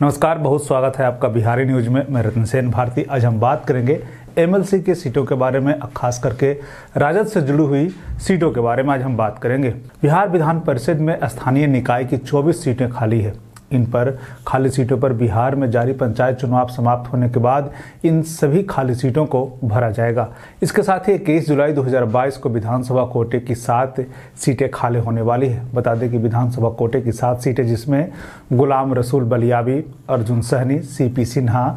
नमस्कार बहुत स्वागत है आपका बिहारी न्यूज में मैं रतन सेन भारती आज हम बात करेंगे एमएलसी के सीटों के बारे में खास करके राजद से जुड़ी हुई सीटों के बारे में आज हम बात करेंगे बिहार विधान परिषद में स्थानीय निकाय की 24 सीटें खाली है इन पर खाली सीटों पर बिहार में जारी पंचायत चुनाव समाप्त होने के बाद इन सभी खाली सीटों को भरा जाएगा इसके साथ ही इक्कीस जुलाई 2022 को विधानसभा कोटे की सात सीटें खाली होने वाली है बता दें कि विधानसभा कोटे की सात सीटें जिसमें गुलाम रसूल बलियाबी अर्जुन सहनी सी पी सिन्हा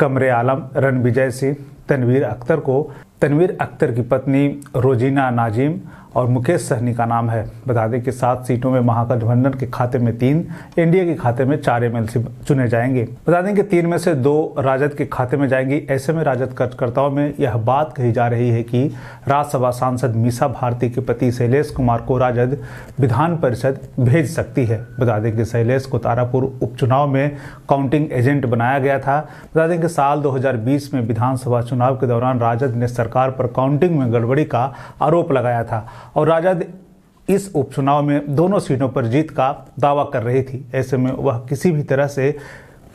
कमरे आलम रणविजय सिंह तनवीर अख्तर को तनवीर अख्तर की पत्नी रोजीना नाजिम और मुकेश सहनी का नाम है बता दें कि सात सीटों में महागठबंधन के खाते में तीन एनडीए के खाते में चार एम चुने जाएंगे बता दें कि तीन में से दो राजद के खाते में जाएंगी ऐसे में राजद कार्यकर्ताओं में यह बात कही जा रही है कि राज्यसभा सांसद मीसा भारती के पति शैलेश कुमार को राजद विधान परिषद भेज सकती है बता दें कि शैलेश को तारापुर उपचुनाव में काउंटिंग एजेंट बनाया गया था बता दें कि साल 2020 में विधानसभा चुनाव के दौरान राजद ने सरकार पर काउंटिंग में गड़बड़ी का आरोप लगाया था और राजा इस उपचुनाव में दोनों सीटों पर जीत का दावा कर रही थी ऐसे में वह किसी भी तरह से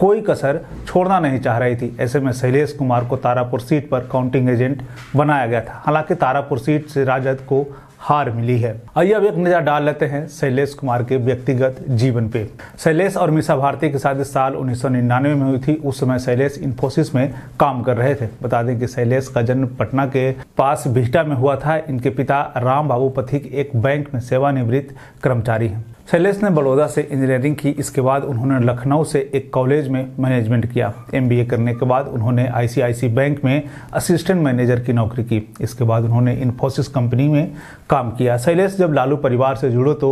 कोई कसर छोड़ना नहीं चाह रही थी ऐसे में शैलेश कुमार को तारापुर सीट पर काउंटिंग एजेंट बनाया गया था हालांकि तारापुर सीट से राजद को हार मिली है आइए अब एक नजर डाल लेते हैं शैलेश कुमार के व्यक्तिगत जीवन पे शैलेश और मिसा भारती साथ इस साल उन्नीस में हुई थी उस समय शैलेश इन्फोसिस में काम कर रहे थे बता दें कि शैलेश का जन्म पटना के पास भिष्टा में हुआ था इनके पिता राम बाबू पथिक एक बैंक में सेवानिवृत्त कर्मचारी हैं शैलेश ने बड़ौदा से इंजीनियरिंग की इसके बाद उन्होंने लखनऊ से एक कॉलेज में मैनेजमेंट किया एमबीए करने के बाद उन्होंने आईसीआईसी बैंक में असिस्टेंट मैनेजर की नौकरी की इसके बाद उन्होंने इन्फोसिस कंपनी में काम किया शैलेश जब लालू परिवार से जुड़े तो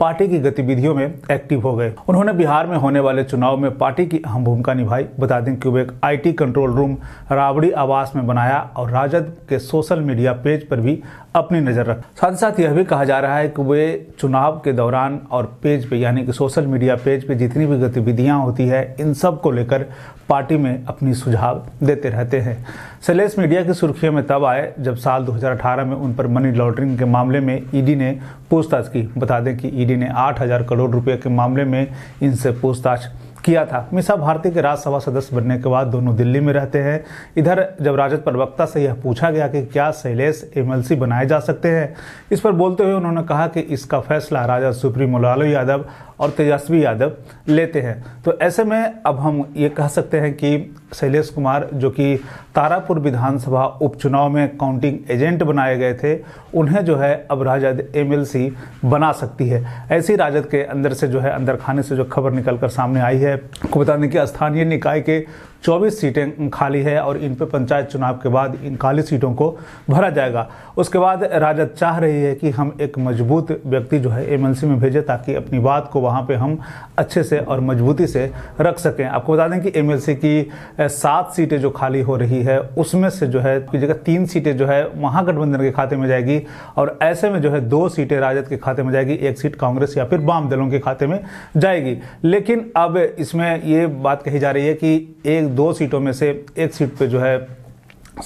पार्टी की गतिविधियों में एक्टिव हो गए उन्होंने बिहार में होने वाले चुनाव में पार्टी की अहम भूमिका निभाई बता दें कि वे एक आईटी कंट्रोल रूम राबड़ी आवास में बनाया और राजद के सोशल मीडिया पेज पर भी अपनी नजर रख साथ ही साथ यह भी कहा जा रहा है कि वे चुनाव के दौरान और पेज पे यानी कि सोशल मीडिया पेज पे जितनी भी गतिविधियां होती है इन सब को लेकर पार्टी में अपनी सुझाव देते रहते हैं सेलेस मीडिया की सुर्खियों में तब आए जब साल 2018 में उन पर मनी लॉन्ड्रिंग के मामले में ईडी ने पूछताछ की बता दें कि ईडी ने 8000 करोड़ रुपए के मामले में इनसे पूछताछ किया था मिसा भारती के राज्यसभा सदस्य बनने के बाद दोनों दिल्ली में रहते हैं इधर जब राजद प्रवक्ता से यह पूछा गया कि क्या शैलेश एमएलसी बनाए जा सकते हैं इस पर बोलते हुए उन्होंने कहा कि इसका फैसला राजा सुप्रीमो लालू यादव और तेजस्वी यादव लेते हैं तो ऐसे में अब हम ये कह सकते हैं कि शैलेश कुमार जो कि तारापुर विधानसभा उपचुनाव में काउंटिंग एजेंट बनाए गए थे उन्हें जो है अब राजद एमएलसी बना सकती है ऐसी राजद के अंदर से जो है अंदर खाने से जो खबर निकल कर सामने आई है आपको बता दें कि स्थानीय निकाय के चौबीस सीटें खाली है और इन पर पंचायत चुनाव के बाद इन खाली सीटों को भरा जाएगा उसके बाद राजद चाह रही है कि हम एक मजबूत व्यक्ति जो है एमएलसी में भेजें ताकि अपनी बात को वहाँ पे हम अच्छे से और मजबूती से रख सकें आपको बता दें कि एमएलसी की सात सीटें जो खाली हो रही है उसमें से जो है की जगह तीन सीटें जो है महागठबंधन के खाते में जाएगी और ऐसे में जो है दो सीटें राजद के खाते में जाएगी एक सीट कांग्रेस या फिर वाम दलों के खाते में जाएगी लेकिन अब इसमें ये बात कही जा रही है कि एक दो सीटों में से एक सीट पे जो है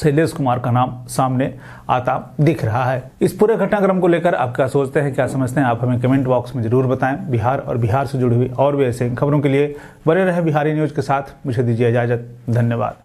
शैलेश कुमार का नाम सामने आता दिख रहा है इस पूरे घटनाक्रम को लेकर आप क्या सोचते हैं क्या समझते हैं आप हमें कमेंट बॉक्स में जरूर बताएं बिहार और बिहार से जुड़ी हुई और भी ऐसे खबरों के लिए बने रहे बिहारी न्यूज के साथ मुझे दीजिए इजाजत धन्यवाद